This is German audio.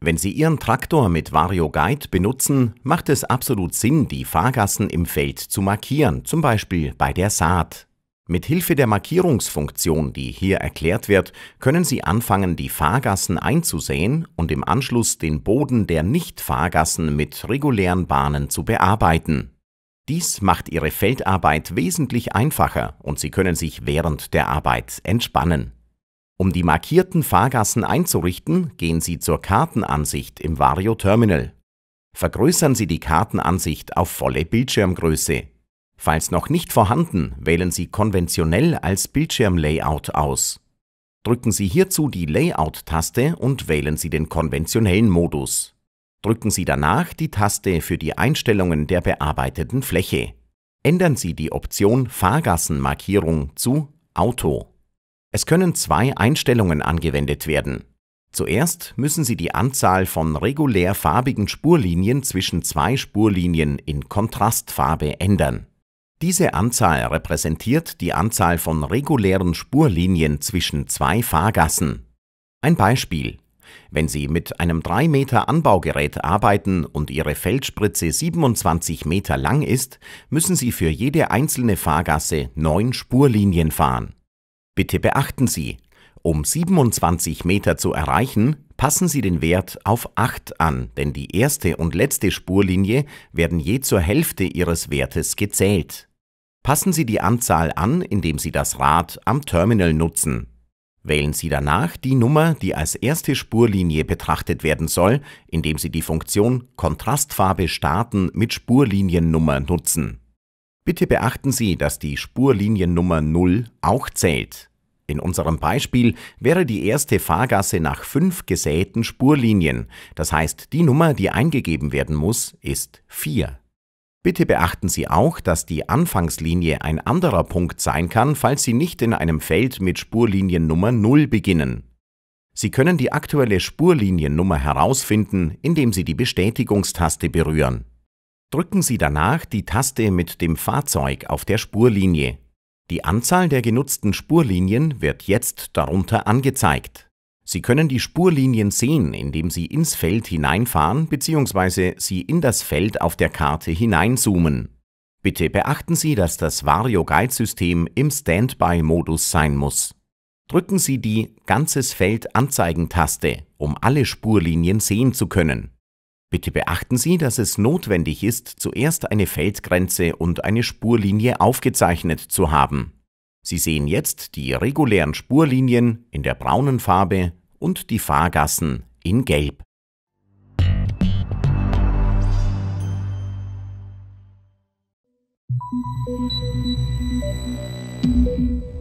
Wenn Sie Ihren Traktor mit Vario Guide benutzen, macht es absolut Sinn, die Fahrgassen im Feld zu markieren, zum Beispiel bei der Saat. Mit Hilfe der Markierungsfunktion, die hier erklärt wird, können Sie anfangen, die Fahrgassen einzusehen und im Anschluss den Boden der Nicht-Fahrgassen mit regulären Bahnen zu bearbeiten. Dies macht Ihre Feldarbeit wesentlich einfacher und Sie können sich während der Arbeit entspannen. Um die markierten Fahrgassen einzurichten, gehen Sie zur Kartenansicht im Vario Terminal. Vergrößern Sie die Kartenansicht auf volle Bildschirmgröße. Falls noch nicht vorhanden, wählen Sie konventionell als Bildschirmlayout aus. Drücken Sie hierzu die Layout-Taste und wählen Sie den konventionellen Modus. Drücken Sie danach die Taste für die Einstellungen der bearbeiteten Fläche. Ändern Sie die Option Fahrgassenmarkierung zu Auto. Es können zwei Einstellungen angewendet werden. Zuerst müssen Sie die Anzahl von regulär farbigen Spurlinien zwischen zwei Spurlinien in Kontrastfarbe ändern. Diese Anzahl repräsentiert die Anzahl von regulären Spurlinien zwischen zwei Fahrgassen. Ein Beispiel wenn Sie mit einem 3 Meter Anbaugerät arbeiten und Ihre Feldspritze 27 Meter lang ist, müssen Sie für jede einzelne Fahrgasse 9 Spurlinien fahren. Bitte beachten Sie, um 27 Meter zu erreichen, passen Sie den Wert auf 8 an, denn die erste und letzte Spurlinie werden je zur Hälfte Ihres Wertes gezählt. Passen Sie die Anzahl an, indem Sie das Rad am Terminal nutzen. Wählen Sie danach die Nummer, die als erste Spurlinie betrachtet werden soll, indem Sie die Funktion Kontrastfarbe starten mit Spurliniennummer nutzen. Bitte beachten Sie, dass die Spurliniennummer 0 auch zählt. In unserem Beispiel wäre die erste Fahrgasse nach fünf gesäten Spurlinien, das heißt die Nummer, die eingegeben werden muss, ist 4. Bitte beachten Sie auch, dass die Anfangslinie ein anderer Punkt sein kann, falls Sie nicht in einem Feld mit Spurliniennummer 0 beginnen. Sie können die aktuelle Spurliniennummer herausfinden, indem Sie die Bestätigungstaste berühren. Drücken Sie danach die Taste mit dem Fahrzeug auf der Spurlinie. Die Anzahl der genutzten Spurlinien wird jetzt darunter angezeigt. Sie können die Spurlinien sehen, indem Sie ins Feld hineinfahren bzw. Sie in das Feld auf der Karte hineinzoomen. Bitte beachten Sie, dass das Vario Guide System im Standby-Modus sein muss. Drücken Sie die Ganzes Feld Anzeigen-Taste, um alle Spurlinien sehen zu können. Bitte beachten Sie, dass es notwendig ist, zuerst eine Feldgrenze und eine Spurlinie aufgezeichnet zu haben. Sie sehen jetzt die regulären Spurlinien in der braunen Farbe und die Fahrgassen in Gelb. Musik